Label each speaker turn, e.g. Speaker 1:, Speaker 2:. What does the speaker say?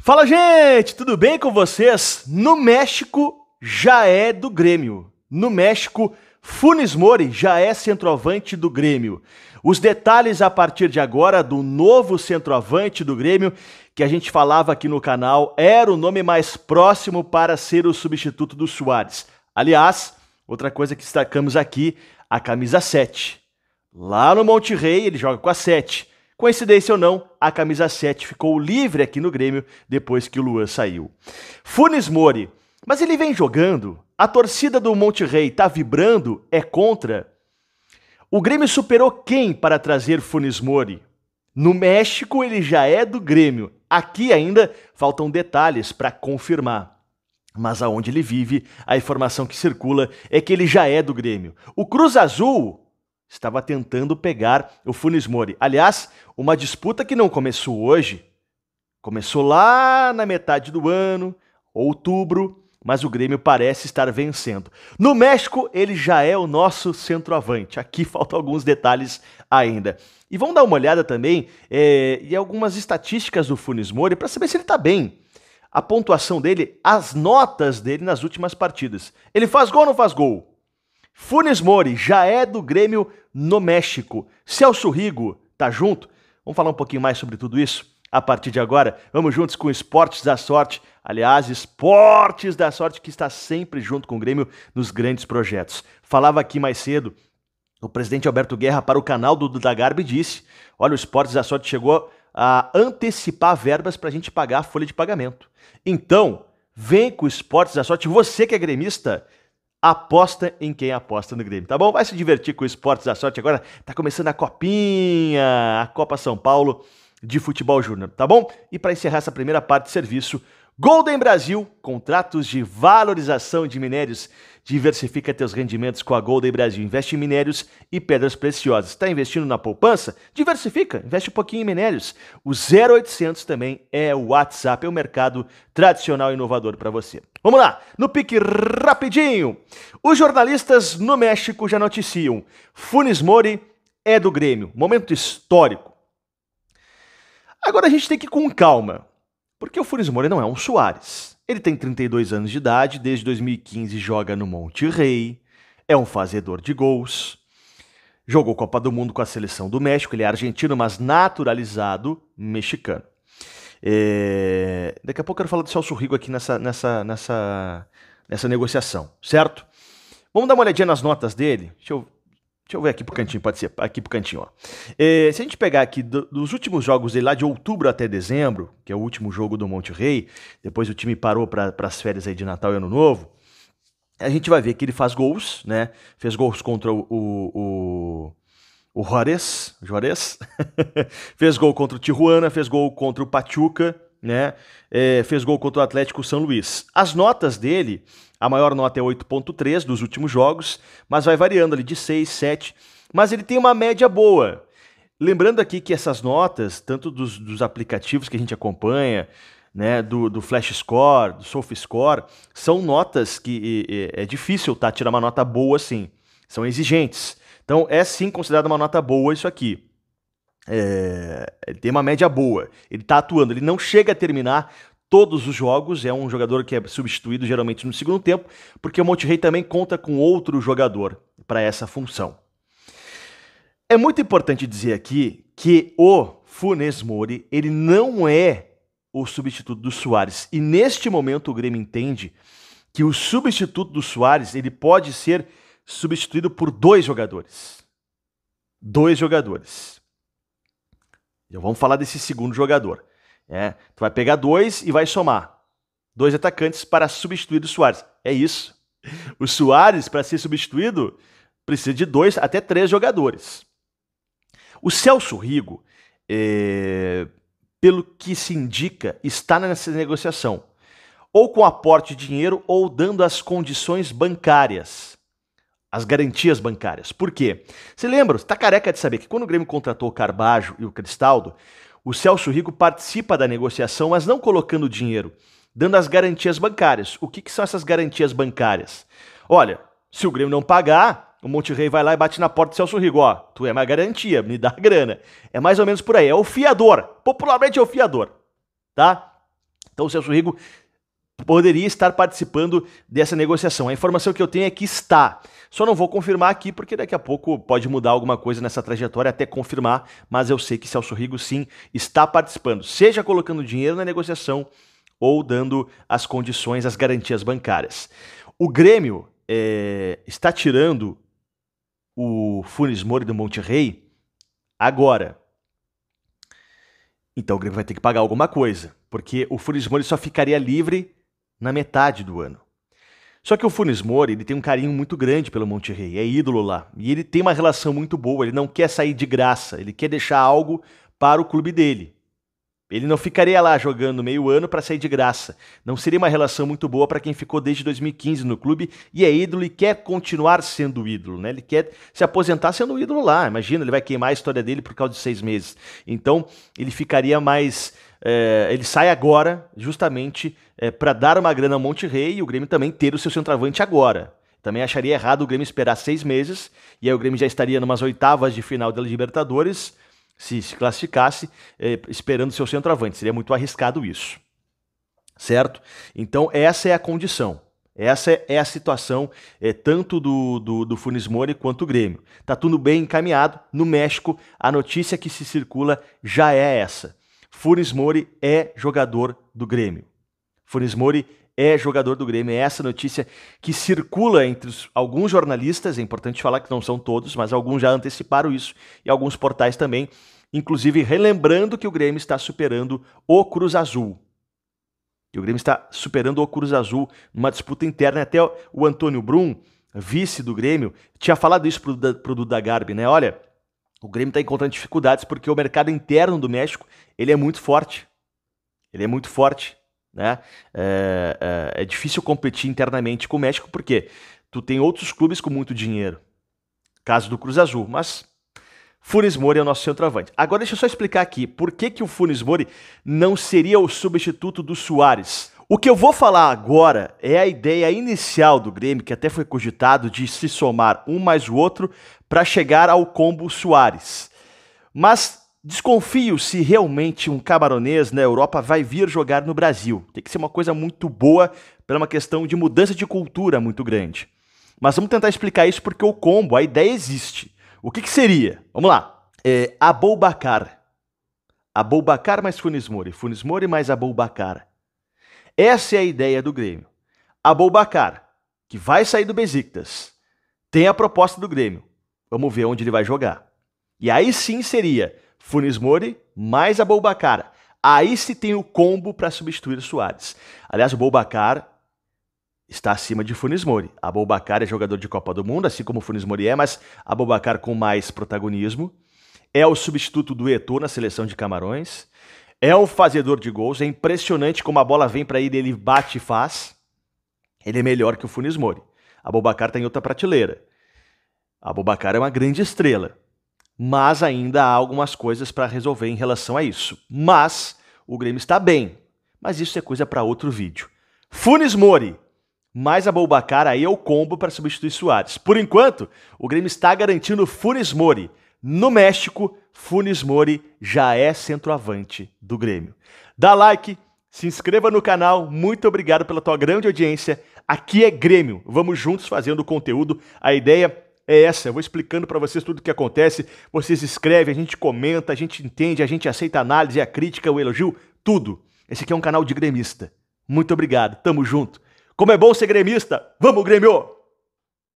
Speaker 1: Fala, gente! Tudo bem com vocês? No México já é do Grêmio. No México, Funes Mori já é centroavante do Grêmio. Os detalhes a partir de agora do novo centroavante do Grêmio, que a gente falava aqui no canal, era o nome mais próximo para ser o substituto do Soares. Aliás, outra coisa que destacamos aqui, a camisa 7. Lá no Monterrey ele joga com a 7. Coincidência ou não, a camisa 7 ficou livre aqui no Grêmio depois que o Luan saiu. Funes Mori, mas ele vem jogando? A torcida do Monte Rei tá vibrando? É contra? O Grêmio superou quem para trazer Funes Mori? No México ele já é do Grêmio. Aqui ainda faltam detalhes para confirmar. Mas aonde ele vive, a informação que circula é que ele já é do Grêmio. O Cruz Azul estava tentando pegar o Funes Mori. Aliás, uma disputa que não começou hoje, começou lá na metade do ano, outubro, mas o Grêmio parece estar vencendo. No México, ele já é o nosso centroavante. Aqui faltam alguns detalhes ainda. E vamos dar uma olhada também é, em algumas estatísticas do Funes Mori para saber se ele está bem. A pontuação dele, as notas dele nas últimas partidas. Ele faz gol ou não faz gol? Funes Mori já é do Grêmio no México. Celso Rigo tá junto? Vamos falar um pouquinho mais sobre tudo isso a partir de agora. Vamos juntos com Esportes da Sorte. Aliás, Esportes da Sorte que está sempre junto com o Grêmio nos grandes projetos. Falava aqui mais cedo, o presidente Alberto Guerra para o canal do Duda Garbi disse: "Olha, o Esportes da Sorte chegou a antecipar verbas para a gente pagar a folha de pagamento. Então, vem com o Esportes da Sorte. Você que é gremista aposta em quem aposta no Grêmio, tá bom? Vai se divertir com o Esportes da Sorte agora. Tá começando a Copinha, a Copa São Paulo de futebol júnior, tá bom? E para encerrar essa primeira parte de serviço, Golden Brasil, contratos de valorização de minérios. Diversifica teus rendimentos com a Golden Brasil. Investe em minérios e pedras preciosas. Está investindo na poupança? Diversifica, investe um pouquinho em minérios. O 0800 também é o WhatsApp, é o mercado tradicional e inovador para você. Vamos lá, no pique rapidinho. Os jornalistas no México já noticiam. Funes Mori é do Grêmio. Momento histórico. Agora a gente tem que ir com calma, porque o Funes Mori não é um Soares. Ele tem 32 anos de idade, desde 2015 joga no Monte Rei, é um fazedor de gols, jogou Copa do Mundo com a seleção do México, ele é argentino, mas naturalizado mexicano. É... Daqui a pouco eu quero falar do Celso Rigo aqui nessa, nessa, nessa, nessa negociação, certo? Vamos dar uma olhadinha nas notas dele. Deixa eu Deixa eu ver aqui pro cantinho, pode ser. Aqui pro cantinho, ó. É, se a gente pegar aqui do, dos últimos jogos dele, lá de outubro até dezembro, que é o último jogo do Monte Rei, depois o time parou para as férias aí de Natal e Ano Novo, a gente vai ver que ele faz gols, né? Fez gols contra o. o, o Juarez, Juarez. fez gol contra o Tijuana, fez gol contra o Pachuca, né? É, fez gol contra o Atlético São Luís. As notas dele, a maior nota é 8.3 dos últimos jogos, mas vai variando ali de 6, 7, mas ele tem uma média boa. Lembrando aqui que essas notas, tanto dos, dos aplicativos que a gente acompanha, né, do, do Flash Score, do Score, são notas que e, e, é difícil tá, tirar uma nota boa assim. São exigentes. Então é sim considerada uma nota boa isso aqui. É, ele tem uma média boa. Ele tá atuando, ele não chega a terminar todos os jogos, é um jogador que é substituído geralmente no segundo tempo, porque o Monterrey também conta com outro jogador para essa função. É muito importante dizer aqui que o Funes Mori, ele não é o substituto do Soares. E neste momento o Grêmio entende que o substituto do Soares, ele pode ser substituído por dois jogadores. Dois jogadores. Já vamos falar desse segundo jogador. É, tu vai pegar dois e vai somar. Dois atacantes para substituir o Soares. É isso. O Soares, para ser substituído, precisa de dois até três jogadores. O Celso Rigo, é, pelo que se indica, está nessa negociação. Ou com aporte de dinheiro ou dando as condições bancárias as garantias bancárias. Por quê? Se lembram, está careca de saber que quando o Grêmio contratou o Carbajo e o Cristaldo, o Celso Rico participa da negociação, mas não colocando dinheiro, dando as garantias bancárias. O que, que são essas garantias bancárias? Olha, se o Grêmio não pagar, o Monte Rei vai lá e bate na porta do Celso Rigo, ó, tu é uma garantia, me dá a grana. É mais ou menos por aí, é o fiador, popularmente é o fiador, tá? Então o Celso Rigo poderia estar participando dessa negociação. A informação que eu tenho é que está. Só não vou confirmar aqui porque daqui a pouco pode mudar alguma coisa nessa trajetória até confirmar, mas eu sei que Celso Rigo sim está participando, seja colocando dinheiro na negociação ou dando as condições, as garantias bancárias. O Grêmio é, está tirando o Funes Mori do Monte Rei agora. Então o Grêmio vai ter que pagar alguma coisa, porque o Funes Mori só ficaria livre na metade do ano. Só que o Funes Mori ele tem um carinho muito grande pelo Monte Rei, é ídolo lá. E ele tem uma relação muito boa, ele não quer sair de graça, ele quer deixar algo para o clube dele. Ele não ficaria lá jogando meio ano para sair de graça. Não seria uma relação muito boa para quem ficou desde 2015 no clube e é ídolo e quer continuar sendo ídolo, né? Ele quer se aposentar sendo ídolo lá. Imagina, ele vai queimar a história dele por causa de seis meses. Então, ele ficaria mais. É, ele sai agora, justamente é, eh, para dar uma grana ao Monte Rei e o Grêmio também ter o seu centroavante agora. Também acharia errado o Grêmio esperar seis meses e aí o Grêmio já estaria numas oitavas de final da Libertadores se, se classificasse eh, esperando seu centroavante. Seria muito arriscado isso. Certo? Então, essa é a condição. Essa é, é a situação é, tanto do, do, do Funes Mori quanto do Grêmio. está tudo bem encaminhado. No México, a notícia que se circula já é essa. Funes Mori é jogador do Grêmio. Funes Mori é jogador do Grêmio. É essa notícia que circula entre os, alguns jornalistas, é importante falar que não são todos, mas alguns já anteciparam isso e alguns portais também, inclusive relembrando que o Grêmio está superando o Cruz Azul. E o Grêmio está superando o Cruz Azul numa disputa interna. Até o Antônio Brum, vice do Grêmio, tinha falado isso pro, o Duda Garbi, né? Olha, o Grêmio está encontrando dificuldades porque o mercado interno do México ele é muito forte. Ele é muito forte. Né? É, é, é difícil competir internamente com o México porque tu tem outros clubes com muito dinheiro. Caso do Cruz Azul, mas Funes Mori é o nosso centroavante. Agora deixa eu só explicar aqui por que, que o Funes Mori não seria o substituto do Soares. O que eu vou falar agora é a ideia inicial do Grêmio, que até foi cogitado de se somar um mais o outro para chegar ao combo Soares. Mas desconfio se realmente um cabaronês na Europa vai vir jogar no Brasil. Tem que ser uma coisa muito boa pela uma questão de mudança de cultura muito grande. Mas vamos tentar explicar isso porque o combo, a ideia existe. O que, que seria? Vamos lá. É, Aboubacar. Aboubacar mais Funes Mori. Funes Mori mais Aboubacar. Essa é a ideia do Grêmio. Aboubacar, que vai sair do Besiktas, tem a proposta do Grêmio. Vamos ver onde ele vai jogar. E aí sim seria Funes Mori mais a Boubacar. Aí se tem o combo para substituir o Soares. Aliás, o Boubacar está acima de Funes Mori. A Boubacar é jogador de Copa do Mundo, assim como o Funes Mori é, mas a Boubacar com mais protagonismo. É o substituto do Eto'o na seleção de Camarões. É um fazedor de gols. É impressionante como a bola vem para ele, ele bate e faz. Ele é melhor que o Funes Mori. A Bobacar está em outra prateleira. A Bobacar é uma grande estrela mas ainda há algumas coisas para resolver em relação a isso. Mas o Grêmio está bem, mas isso é coisa para outro vídeo. Funes Mori, mais a Bolbacar aí é o combo para substituir Soares. Por enquanto, o Grêmio está garantindo Funes Mori. No México, Funes Mori já é centroavante do Grêmio. Dá like, se inscreva no canal, muito obrigado pela tua grande audiência. Aqui é Grêmio, vamos juntos fazendo conteúdo. A ideia é essa. Eu vou explicando para vocês tudo o que acontece. Vocês escrevem, a gente comenta, a gente entende, a gente aceita a análise, é a crítica, o elogio, tudo. Esse aqui é um canal de gremista. Muito obrigado. Tamo junto. Como é bom ser gremista. Vamos, Grêmio!